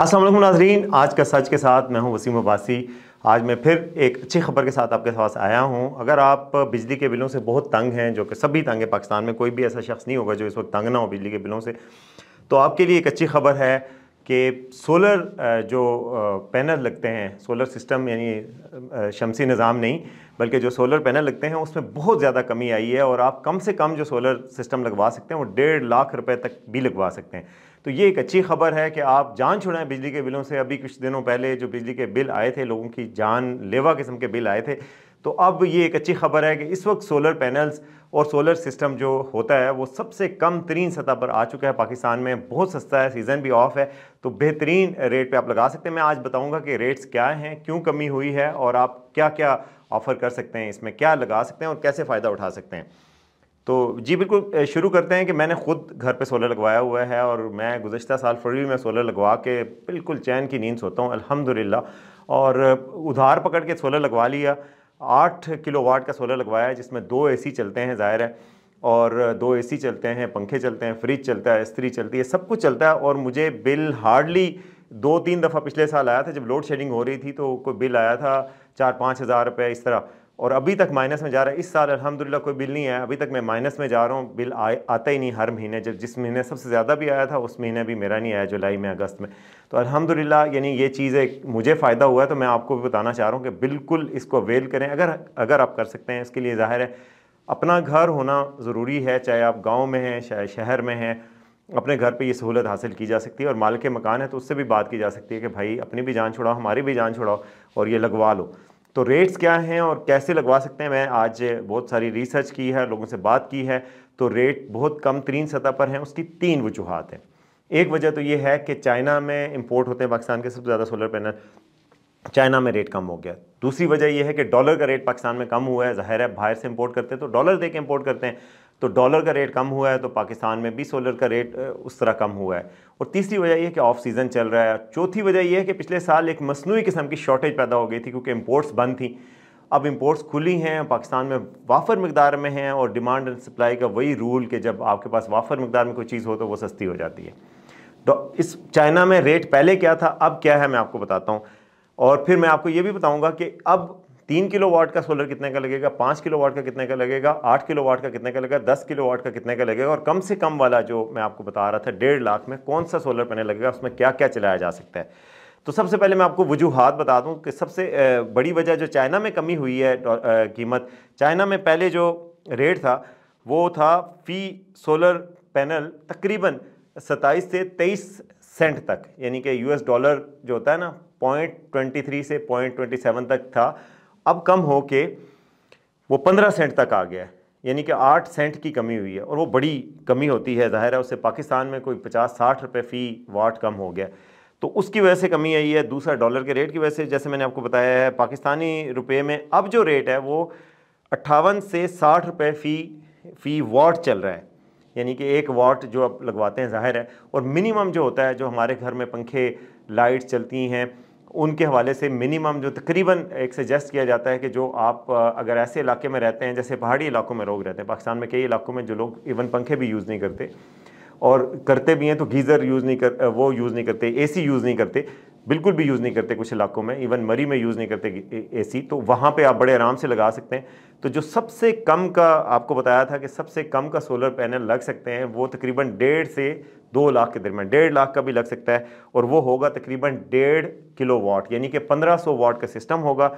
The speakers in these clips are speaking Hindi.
असल नाजरीन आज का सच के साथ मैं हूं वसीम अब्बासी आज मैं फिर एक अच्छी खबर के साथ आपके पास आया हूं अगर आप बिजली के बिलों से बहुत तंग हैं जो कि सभी तंग है पाकिस्तान में कोई भी ऐसा शख्स नहीं होगा जो इस वक्त तंग ना हो बिजली के बिलों से तो आपके लिए एक अच्छी खबर है कि सोलर जो पैनल लगते हैं सोलर सिस्टम यानी शमसी निज़ाम नहीं बल्कि जो सोलर पैनल लगते हैं उसमें बहुत ज़्यादा कमी आई है और आप कम से कम जो सोलर सिस्टम लगवा सकते हैं वो डेढ़ लाख रुपए तक भी लगवा सकते हैं तो ये एक अच्छी खबर है कि आप जान छुड़ाएं बिजली के बिलों से अभी कुछ दिनों पहले जो बिजली के बिल आए थे लोगों की जान लेवा किस्म के बिल आए थे तो अब ये एक अच्छी खबर है कि इस वक्त सोलर पैनल्स और सोलर सिस्टम जो होता है वो सबसे कम तरीन सतह पर आ चुका है पाकिस्तान में बहुत सस्ता है सीज़न भी ऑफ है तो बेहतरीन रेट पे आप लगा सकते हैं मैं आज बताऊंगा कि रेट्स क्या हैं क्यों कमी हुई है और आप क्या क्या ऑफ़र कर सकते हैं इसमें क्या लगा सकते हैं और कैसे फ़ायदा उठा सकते हैं तो जी बिल्कुल शुरू करते हैं कि मैंने ख़ुद घर पर सोलर लगवाया हुआ है और मैं गुजशत साल फरवरी में सोलर लगवा के बिल्कुल चैन की नींद सोता हूँ अलहमदिल्ला और उधार पकड़ के सोलर लगवा लिया आठ किलो वाट का सोलर लगवाया है जिसमें दो एसी चलते हैं ज़ाहिर है और दो एसी चलते हैं पंखे चलते हैं फ्रिज चलता है इस्तरी चलती है सब कुछ चलता है और मुझे बिल हार्डली दो तीन दफ़ा पिछले साल आया था जब लोड शेडिंग हो रही थी तो कोई बिल आया था चार पाँच हज़ार रुपये इस तरह और अभी तक माइनस में जा रहा है इस साल अलहमदिल्ला कोई बिल नहीं आया अभी तक मैं माइनस में जा रहा हूँ बिल आ, आता ही नहीं हर महीने जब जिस महीने सबसे ज़्यादा भी आया था उस महीने भी मेरा नहीं आया जुलाई में अगस्त में तो अल्हम्दुलिल्लाह यानी ये चीज़ एक मुझे फ़ायदा हुआ है तो मैं आपको भी बताना चाह रहा हूँ कि बिल्कुल इसको अवेल करें अगर अगर आप कर सकते हैं इसके लिए ज़ाहिर है अपना घर होना ज़रूरी है चाहे आप गाँव में हैं चाहे शहर में हैं अपने घर पे ये सहूलत हासिल की जा सकती है और माल के मकान है तो उससे भी बात की जा सकती है कि भाई अपनी भी जान छुड़ाओ हमारी भी जान छुड़ाओ और ये लगवा लो तो रेट्स क्या हैं और कैसे लगवा सकते हैं मैं आज बहुत सारी रिसर्च की है लोगों से बात की है तो रेट बहुत कम तीन सतह पर हैं उसकी तीन वजूहत हैं एक वजह तो ये है कि चाइना में इम्पोर्ट होते हैं पाकिस्तान के सबसे ज़्यादा सोलर पैनल चाइना में रेट कम हो गया दूसरी वजह यह है कि डॉलर का रेट पाकिस्तान में कम हुआ है ज़ाहिर है बाहर से इम्पोर्ट करते हैं तो डॉलर दे के इम्पोर्ट करते हैं तो डॉलर का रेट कम हुआ है तो पाकिस्तान में भी सोलर का रेट उस तरह कम हुआ है और तीसरी वजह यह है कि ऑफ सीज़न चल रहा है चौथी वजह यह है कि पिछले साल एक मसनू किस्म की शॉर्टेज पैदा हो गई थी क्योंकि इम्पोर्ट्स बंद थी अब इम्पोर्ट्स खुली हैं पाकिस्तान में वाफर मकदार में हैं और डिमांड एंड सप्लाई का वही रूल कि जब आपके पास वाफर मकदार में कोई चीज़ हो तो वो सस्ती हो जाती है तो इस चाइना में रेट पहले क्या था अब क्या है मैं आपको बताता हूँ और फिर मैं आपको ये भी बताऊँगा कि अब तीन किलो वाट का सोलर कितने का लगेगा पाँच किलो वाट का कितने का लगेगा आठ किलो वाट का कितने का लगेगा दस किलो वाट का कितने का लगेगा और कम से कम वाला जो मैं आपको बता रहा था डेढ़ लाख में कौन सा सोलर पैनल लगेगा उसमें क्या क्या चलाया जा सकता है तो सबसे पहले मैं आपको वजूहत बता दूँ कि सबसे बड़ी वजह जो चाइना में कमी हुई है कीमत चाइना में पहले जो रेट था वो था फ़ी सोलर पैनल तकरीबन सत्ताईस से तेईस सेंट तक यानी कि यूएस डॉलर जो होता है ना पॉइंट ट्वेंटी थ्री से पॉइंट ट्वेंटी सेवन तक था अब कम हो के वो पंद्रह सेंट तक आ गया है यानी कि आठ सेंट की कमी हुई है और वो बड़ी कमी होती है ज़ाहिर है उससे पाकिस्तान में कोई पचास साठ रुपये फ़ी वाट कम हो गया तो उसकी वजह से कमी आई है दूसरा डॉलर के रेट की वजह से जैसे मैंने आपको बताया है पाकिस्तानी रुपये में अब जो रेट है वो अट्ठावन से साठ रुपये फ़ी फ़ी वाट चल रहा है यानी कि एक वाट जो अब लगवाते हैं ज़ाहिर है और मिनिमम जो होता है जो हमारे घर में पंखे लाइट्स चलती हैं उनके हवाले से मिनिमम जो तकरीबन एक सजेस्ट किया जाता है कि जो आप अगर ऐसे इलाके में रहते हैं जैसे पहाड़ी इलाकों में लोग रहते हैं पाकिस्तान में कई इलाकों में जो लोग इवन पंखे भी यूज़ नहीं करते और करते भी हैं तो गीज़र यूज़ नहीं कर वो यूज़ नहीं करते एसी यूज़ नहीं करते बिल्कुल भी यूज़ नहीं करते कुछ इलाकों में इवन मरी में यूज़ नहीं करते ए सी तो वहाँ पर आप बड़े आराम से लगा सकते हैं तो जो सबसे कम का आपको बताया था कि सबसे कम का सोलर पैनल लग सकते हैं वो तकरीबन डेढ़ से दो लाख के दरमियान डेढ़ लाख का भी लग सकता है और वो होगा तकरीबन डेढ़ किलो वाट यानी कि पंद्रह सौ वाट का सिस्टम होगा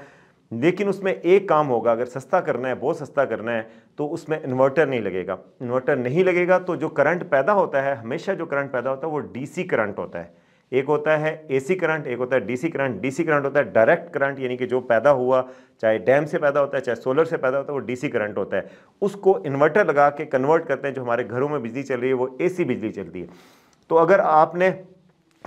लेकिन उसमें एक काम होगा अगर सस्ता करना है बहुत सस्ता करना है तो उसमें इन्वर्टर नहीं लगेगा इन्वर्टर नहीं लगेगा तो जो करंट पैदा होता है हमेशा जो करंट पैदा होता है वो डीसी करंट होता है एक होता है एसी करंट एक होता है डीसी करंट डीसी करंट होता है डायरेक्ट करंट यानी कि जो पैदा हुआ चाहे डैम से पैदा होता है चाहे सोलर से पैदा होता है वो डीसी करंट होता है उसको इन्वर्टर लगा के कन्वर्ट करते हैं जो हमारे घरों में बिजली चल रही है वो एसी बिजली चलती है तो अगर आपने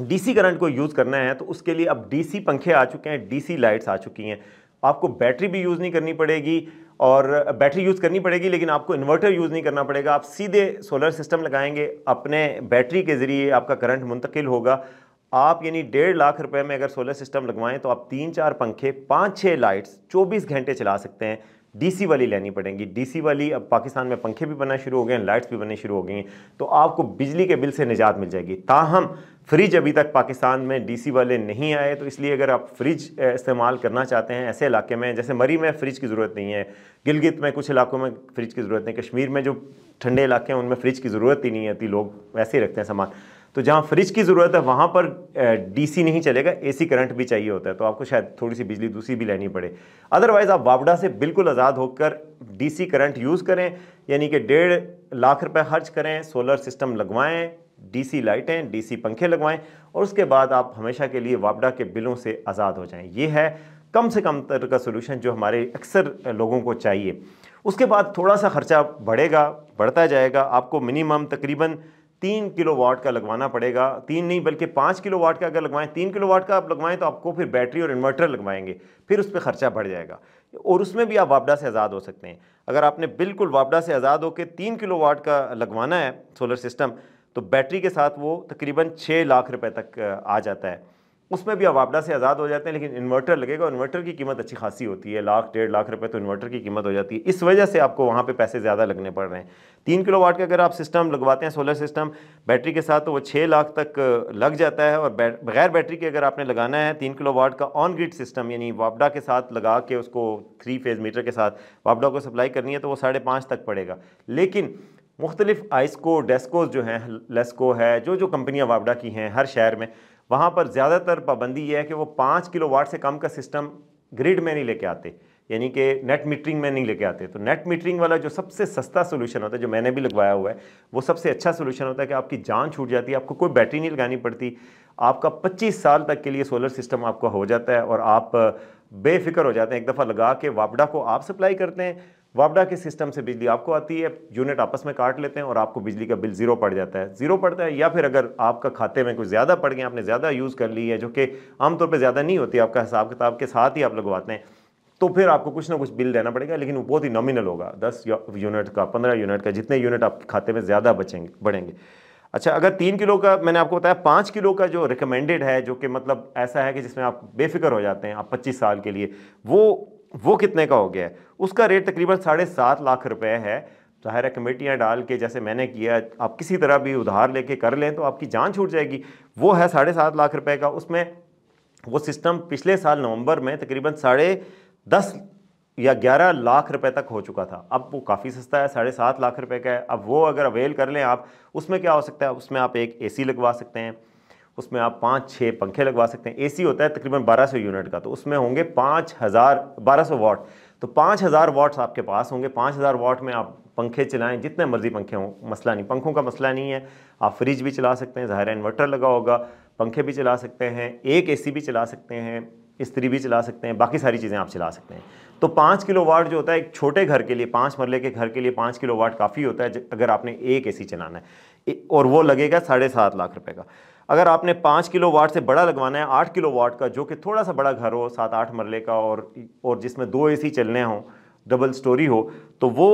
डीसी करंट को यूज़ करना है तो उसके लिए अब डी पंखे आ चुके हैं डीसी लाइट्स आ चुकी हैं आपको बैटरी भी यूज़ नहीं करनी पड़ेगी और बैटरी यूज़ करनी पड़ेगी लेकिन आपको इन्वर्टर यूज़ नहीं करना पड़ेगा आप सीधे सोलर सिस्टम लगाएंगे अपने बैटरी के ज़रिए आपका करंट मुंतकिल होगा आप यानी डेढ़ लाख रुपए में अगर सोलर सिस्टम लगवाएं तो आप तीन चार पंखे पाँच छः लाइट्स चौबीस घंटे चला सकते हैं डीसी वाली लेनी पड़ेगी डीसी वाली अब पाकिस्तान में पंखे भी बनना शुरू हो गए हैं लाइट्स भी बनने शुरू हो गई हैं तो आपको बिजली के बिल से निजात मिल जाएगी ताहम फ्रिज अभी तक पाकिस्तान में डीसी वाले नहीं आए तो इसलिए अगर आप फ्रिज इस्तेमाल करना चाहते हैं ऐसे इलाके में जैसे मरी में फ्रिज की ज़रूरत नहीं है गिलगित में कुछ इलाकों में फ्रिज की ज़रूरत नहीं कश्मीर में जो ठंडे इलाके हैं उनमें फ्रिज की ज़रूरत ही नहीं होती लोग वैसे ही रखते हैं सामान तो जहाँ फ्रिज की ज़रूरत है वहाँ पर डीसी नहीं चलेगा एसी करंट भी चाहिए होता है तो आपको शायद थोड़ी सी बिजली दूसरी भी लेनी पड़े अदरवाइज़ आप बाबडा से बिल्कुल आज़ाद होकर डीसी करंट यूज़ करें यानी कि डेढ़ लाख रुपए खर्च करें सोलर सिस्टम लगवाएं डीसी लाइटें डीसी पंखे लगवाएं और उसके बाद आप हमेशा के लिए वापडा के बिलों से आज़ाद हो जाएं ये है कम से कम तर का सोल्यूशन जो हमारे अक्सर लोगों को चाहिए उसके बाद थोड़ा सा ख़र्चा बढ़ेगा बढ़ता जाएगा आपको मिनिमम तकरीबन तीन किलो वाट का लगवाना पड़ेगा तीन नहीं बल्कि पाँच किलो वाट का अगर लगवाएं तीन किलो वाट का आप लगवाएं तो आपको फिर बैटरी और इन्वर्टर लगवाएंगे फिर उस पर ख़र्चा बढ़ जाएगा और उसमें भी आप वापडा से आज़ाद हो सकते हैं अगर आपने बिल्कुल वापडा से आज़ाद होकर तीन किलो वाट का लगवाना है सोलर सिस्टम तो बैटरी के साथ वो तकरीबन छः लाख रुपये तक आ जाता है उसमें भी आप से आज़ाद हो जाते हैं लेकिन इन्वर्टर लगेगा इन्वर्टर की कीमत अच्छी खासी होती है लाख डेढ़ लाख रुपए तो इन्वर्टर की कीमत हो जाती है इस वजह से आपको वहाँ पे पैसे ज़्यादा लगने पड़ रहे हैं तीन किलो वाट का अगर आप सिस्टम लगवाते हैं सोलर सिस्टम बैटरी के साथ तो वो छः लाख तक लग जाता है और बगैर बैटरी के अगर आपने लगाना है तीन किलो वाट का ऑन ग्रिड सिस्टम यानी वापडा के साथ लगा के उसको थ्री फेज़ मीटर के साथ वापडा को सप्लाई करनी है तो वो साढ़े पाँच तक पड़ेगा लेकिन मुख्तलिफ आइसको डेस्कोज जो हैं लेस्को है जो जो कंपनियाँ वापडा की हैं हर शहर में वहाँ पर ज़्यादातर पाबंदी यह है कि वो पाँच किलो वाट से कम का सिस्टम ग्रिड में नहीं लेके आते यानी कि नेट मीटरिंग में नहीं लेके आते तो नेट मीटरिंग वाला जो सबसे सस्ता सोल्यूशन होता है जो मैंने भी लगवाया हुआ है वो सबसे अच्छा सोल्यूशन होता है कि आपकी जान छूट जाती है आपको कोई बैटरी नहीं लगानी पड़ती आपका पच्चीस साल तक के लिए सोलर सिस्टम आपका हो जाता है और आप बेफिक्र हो जाते हैं एक दफ़ा लगा के वापडा को आप सप्लाई करते हैं वापडा के सिस्टम से बिजली आपको आती है यूनिट आपस में काट लेते हैं और आपको बिजली का बिल ज़ीरो पड़ जाता है ज़ीरो पड़ता है या फिर अगर आपका खाते में कुछ ज़्यादा पड़ गया आपने ज़्यादा यूज़ कर ली है जो कि आमतौर पर ज़्यादा नहीं होती आपका हिसाब किताब के साथ ही आप लगवाते हैं तो फिर आपको कुछ ना कुछ बिल देना पड़ेगा लेकिन वो बहुत ही नॉमिनल होगा दस यूनिट का पंद्रह यूनिट का जितने यूनिट आप खाते में ज़्यादा बचेंगे बढ़ेंगे अच्छा अगर तीन किलो का मैंने आपको बताया पाँच किलो का जो रिकमेंडेड है जो कि मतलब ऐसा है कि जिसमें आप बेफिक्र हो जाते हैं आप पच्चीस साल के लिए वो वो कितने का हो गया है उसका रेट तकरीबन साढ़े सात लाख रुपए है ज़ाहिर है कमेटियाँ डाल के जैसे मैंने किया आप किसी तरह भी उधार लेके कर लें तो आपकी जान छूट जाएगी वो है साढ़े सात लाख रुपए का उसमें वो सिस्टम पिछले साल नवंबर में तकरीबन साढ़े दस या ग्यारह लाख रुपए तक हो चुका था अब वो काफ़ी सस्ता है साढ़े सात लाख रुपये का है अब वो अगर अवेल कर लें आप उसमें क्या हो सकता है उसमें आप एक ए लगवा सकते हैं उसमें आप पाँच छः पंखे लगवा सकते हैं एसी होता है तकरीबन 1200 यूनिट का तो उसमें होंगे पाँच हज़ार बारह सौ वाट तो पाँच हज़ार वाट्स आपके पास होंगे पाँच हज़ार वाट में आप पंखे चलाएं जितने मर्ज़ी पंखे हों मसला नहीं पंखों का मसला नहीं है आप फ्रिज भी चला सकते हैं ज़ाहिर इन्वर्टर लगा होगा पंखे भी चला सकते हैं एक ए भी चला सकते हैं इस्त्री भी चला सकते हैं बाकी सारी चीज़ें आप चला सकते हैं तो पाँच किलो वाट जो होता है एक छोटे घर के लिए पाँच मरले के घर के लिए पाँच किलो वाट काफ़ी होता है अगर आपने एक ए चलाना है और वो लगेगा साढ़े सात लाख रुपये का अगर आपने पाँच किलो वाट से बड़ा लगवाना है आठ किलो वाट का जो कि थोड़ा सा बड़ा घर हो सात आठ मरले का और और जिसमें दो एसी चलने हों डबल स्टोरी हो तो वो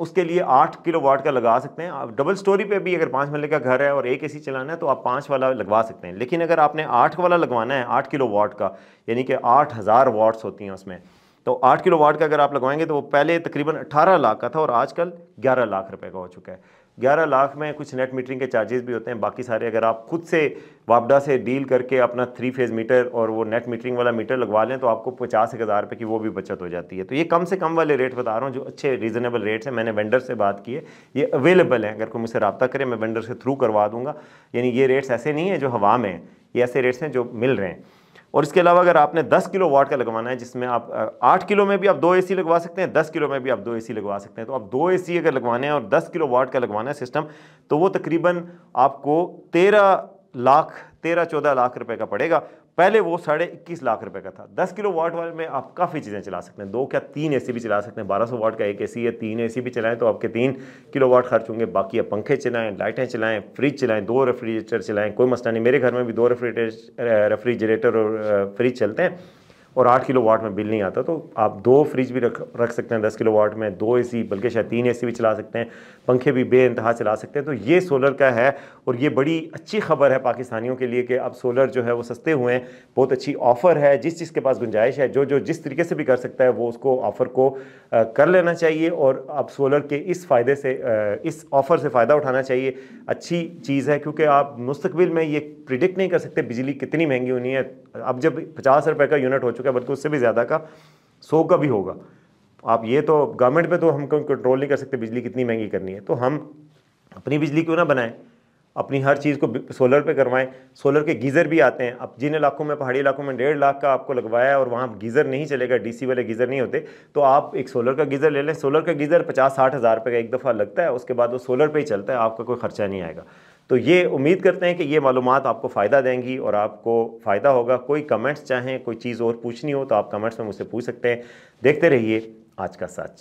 उसके लिए आठ किलो वाट का लगा सकते हैं आप डबल स्टोरी पे भी अगर पाँच मरले का घर है और एक एसी चलाना है तो आप पाँच वाला लगवा सकते हैं लेकिन अगर आपने आठ वाला लगवाना है आठ किलो वाट का यानी कि आठ हज़ार वाट्स होती हैं उसमें तो आठ किलो वाट का अगर आप लगवाएंगे तो वो पहले तकरीबन अट्ठारह लाख का था और आजकल ग्यारह लाख रुपये का हो चुका है ग्यारह लाख में कुछ नेट मीटरिंग के चार्जेस भी होते हैं बाकी सारे अगर आप खुद से वापडा से डील करके अपना थ्री फेज़ मीटर और वो नेट मीटरिंग वाला मीटर लगवा लें तो आपको पचास हज़ार रुपये की वो भी बचत हो जाती है तो ये कम से कम वाले रेट बता रहा हूँ जो अच्छे रीज़नेबल रेट्स हैं मैंने वेंडर से बात की है ये अवेलेबल हैं अगर कोई मुझसे रबा करें मैं वेंडर से थ्रू करवा दूँगा यानी ये रेट्स ऐसे नहीं है जो हवा में ये ऐसे रेट्स हैं जो मिल रहे हैं और इसके अलावा अगर आपने 10 किलो वाट का लगवाना है जिसमें आप 8 किलो में भी आप दो एसी लगवा सकते हैं 10 किलो में भी आप दो एसी लगवा सकते हैं तो आप दो एसी अगर लगवाने हैं और 10 किलो वाट का लगवाना है सिस्टम तो वो तकरीबन आपको 13 लाख तेरह चौदह लाख रुपए का पड़ेगा पहले वो साढ़े इक्कीस लाख रुपए का था दस किलो वाट वाले में आप काफ़ी चीज़ें चला सकते हैं दो क्या तीन एसी भी चला सकते हैं बारह सौ वाट का एक एसी है तीन एसी भी चलाएं तो आपके तीन किलो वाट खर्च होंगे बाकी आप पंखे चलाएं लाइटें चलाएं फ्रिज चलाएं दो रेफ्रिजरेटर चलाएं कोई मसला नहीं मेरे घर में भी दो रेफ्रिजरेटर और फ्रिज चलते हैं और आठ किलो वाट में बिल नहीं आता तो आप दो फ्रिज भी रख रख सकते हैं दस किलो वाट में दो ए बल्कि शायद तीन ए भी चला सकते हैं पंखे भी बे चला सकते हैं तो ये सोलर का है और ये बड़ी अच्छी खबर है पाकिस्तानियों के लिए कि अब सोलर जो है वो सस्ते हुए हैं बहुत अच्छी ऑफ़र है जिस चीज़ के पास गुंजाइश है जो जो जिस तरीके से भी कर सकता है वो उसको ऑफ़र को कर लेना चाहिए और अब सोलर के इस फ़ायदे से इस ऑफ़र से फ़ायदा उठाना चाहिए अच्छी चीज़ है क्योंकि आप मुस्तबिल में ये प्रिडिक्ट नहीं कर सकते बिजली कितनी महंगी होनी है अब जब पचास रुपये का यूनिट हो चुका चुका है बल्कि उससे भी ज़्यादा का सौ का भी होगा आप ये तो गवर्नमेंट पे तो हम कंट्रोल नहीं कर सकते बिजली कितनी महंगी करनी है तो हम अपनी बिजली क्यों ना बनाएं अपनी हर चीज़ को सोलर पे करवाएं सोलर के गीज़र भी आते हैं अब जिन इलाकों में पहाड़ी इलाकों में डेढ़ लाख का आपको लगवाया है और वहाँ गीज़र नहीं चलेगा डीसी वाले गीज़र नहीं होते तो आप एक सोलर का गीज़र ले लें सोलर का गीज़र पचास साठ हज़ार रुपये का एक दफ़ा लगता है उसके बाद वो सोलर पर ही चलता है आपका कोई ख़र्चा नहीं आएगा तो ये उम्मीद करते हैं कि ये मालूम आपको फ़ायदा देंगी और आपको फ़ायदा होगा कोई कमेंट्स चाहें कोई चीज़ और पूछनी हो तो आप कमेंट्स में मुझसे पूछ सकते हैं देखते रहिए आज का सच